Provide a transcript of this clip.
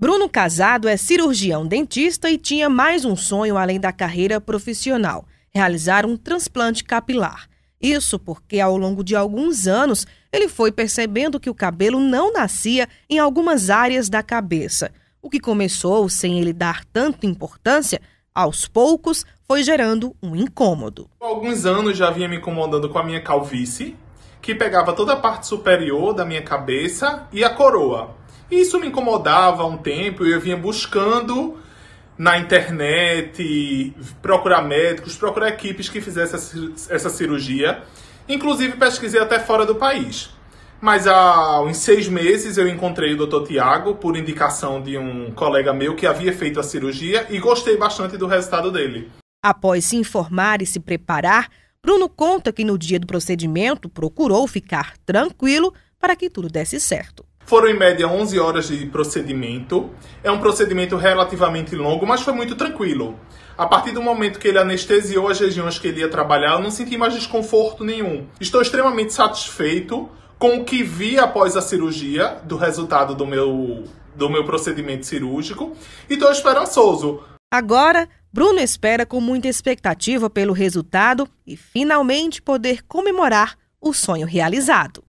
Bruno Casado é cirurgião dentista e tinha mais um sonho além da carreira profissional: realizar um transplante capilar. Isso porque, ao longo de alguns anos, ele foi percebendo que o cabelo não nascia em algumas áreas da cabeça. O que começou sem ele dar tanta importância, aos poucos foi gerando um incômodo. Alguns anos já vinha me incomodando com a minha calvície, que pegava toda a parte superior da minha cabeça e a coroa isso me incomodava há um tempo e eu vinha buscando na internet, procurar médicos, procurar equipes que fizessem essa cirurgia. Inclusive pesquisei até fora do país. Mas há uns seis meses eu encontrei o Dr. Tiago por indicação de um colega meu que havia feito a cirurgia e gostei bastante do resultado dele. Após se informar e se preparar, Bruno conta que no dia do procedimento procurou ficar tranquilo para que tudo desse certo. Foram em média 11 horas de procedimento. É um procedimento relativamente longo, mas foi muito tranquilo. A partir do momento que ele anestesiou as regiões que ele ia trabalhar, eu não senti mais desconforto nenhum. Estou extremamente satisfeito com o que vi após a cirurgia, do resultado do meu, do meu procedimento cirúrgico, e estou esperançoso. Agora, Bruno espera com muita expectativa pelo resultado e finalmente poder comemorar o sonho realizado.